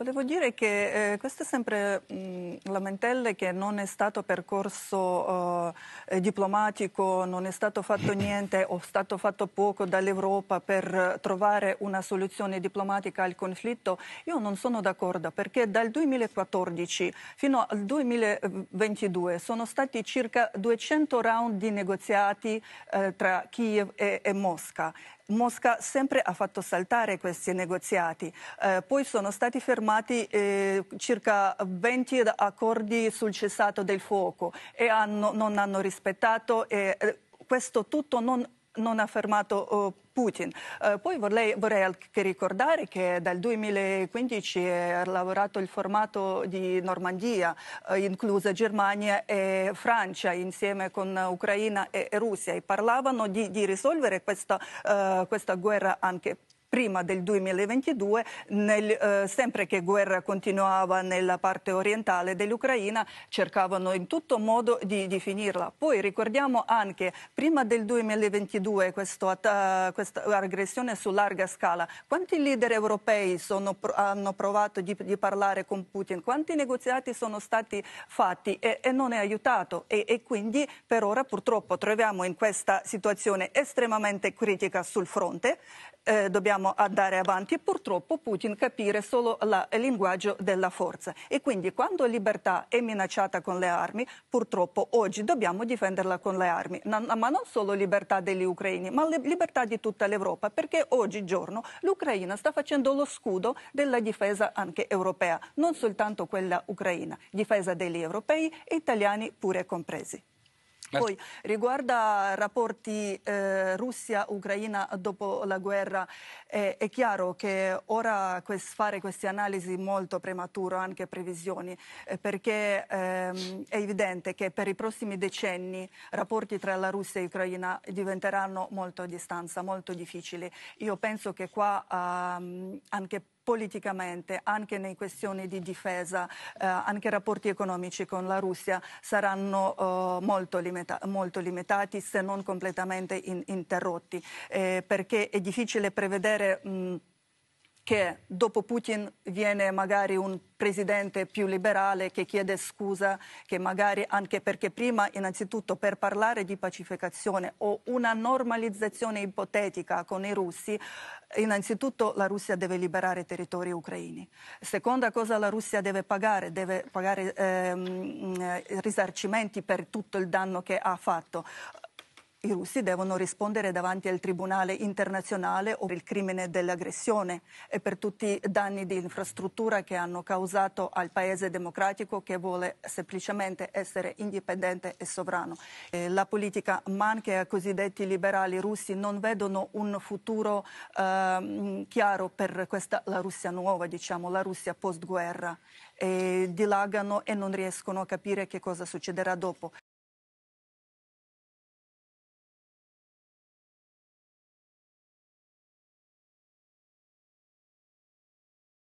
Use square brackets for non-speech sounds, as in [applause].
Volevo dire che eh, queste sempre mh, mm, lamentelle che non è stato percorso eh, eh diplomatico, non è stato fatto [clears throat] niente o stato fatto poco dall'Europa per trovare una soluzione diplomatica al conflitto, io non sono d'accordo perché dal 2014 fino al 2022 sono stati circa 200 round di negoziati eh, tra Kiev e, e Mosca Mosca sempre ha fatto saltare questi negoziati, eh, poi sono stati fermati eh, circa 20 accordi sul cessato del fuoco e hanno, non hanno rispettato. Eh, questo tutto non non ha fermato eh, Putin. Eh, poi vorrei, vorrei, anche ricordare che dal 2015 ha lavorato il formato di Normandia, eh, inclusa Germania e Francia, insieme con Ucraina e, e Russia, e parlavano di, di risolvere questa, questa guerra anche prima del 2022, nel, eh, sempre che guerra continuava nella parte orientale dell'Ucraina, cercavano in tutto modo di, di, finirla. Poi ricordiamo anche, prima del 2022, questo, uh, questa aggressione su larga scala, quanti leader europei sono, hanno provato di, di, parlare con Putin, quanti negoziati sono stati fatti e, e non è aiutato e, e quindi per ora purtroppo troviamo in questa situazione estremamente critica sul fronte eh, dobbiamo dobbiamo andare avanti e purtroppo Putin capire solo il linguaggio della forza. E quindi quando libertà è minacciata con le armi, purtroppo oggi dobbiamo difenderla con le armi, ma non solo libertà degli ucraini, ma le, libertà di tutta l'Europa, perché oggigiorno l'Ucraina sta facendo lo scudo della difesa anche europea, non soltanto quella ucraina, difesa degli europei e italiani pure compresi. Poi, riguarda a rapporti eh, Russia-Ucraina dopo la guerra, eh, è chiaro che ora quest fare queste analisi molto prematuro, anche previsioni, eh, perché ehm, è evidente che per i prossimi decenni i rapporti tra la Russia e l'Ucraina diventeranno molto a distanza, molto difficili. Io penso che qua ehm, anche politicamente, anche in questioni di difesa, eh, anche i rapporti economici con la Russia saranno eh, molto, limita molto, limitati, se non completamente in interrotti, eh, perché è difficile prevedere... Mh, che dopo Putin viene magari un presidente più liberale che chiede scusa, che magari anche perché prima innanzitutto per parlare di pacificazione o una normalizzazione ipotetica con i russi, innanzitutto la Russia deve liberare territori ucraini. Seconda cosa la Russia deve pagare, deve pagare ehm, risarcimenti per tutto il danno che ha fatto i russi devono rispondere davanti al Tribunale internazionale per il crimine dell'aggressione e per tutti i danni di infrastruttura che hanno causato al paese democratico che vuole semplicemente essere indipendente e sovrano. Eh, la politica manca ai cosiddetti liberali russi non vedono un futuro eh, chiaro per questa la Russia nuova, diciamo, la Russia post-guerra. Eh, dilagano e non riescono a capire che cosa succederà dopo.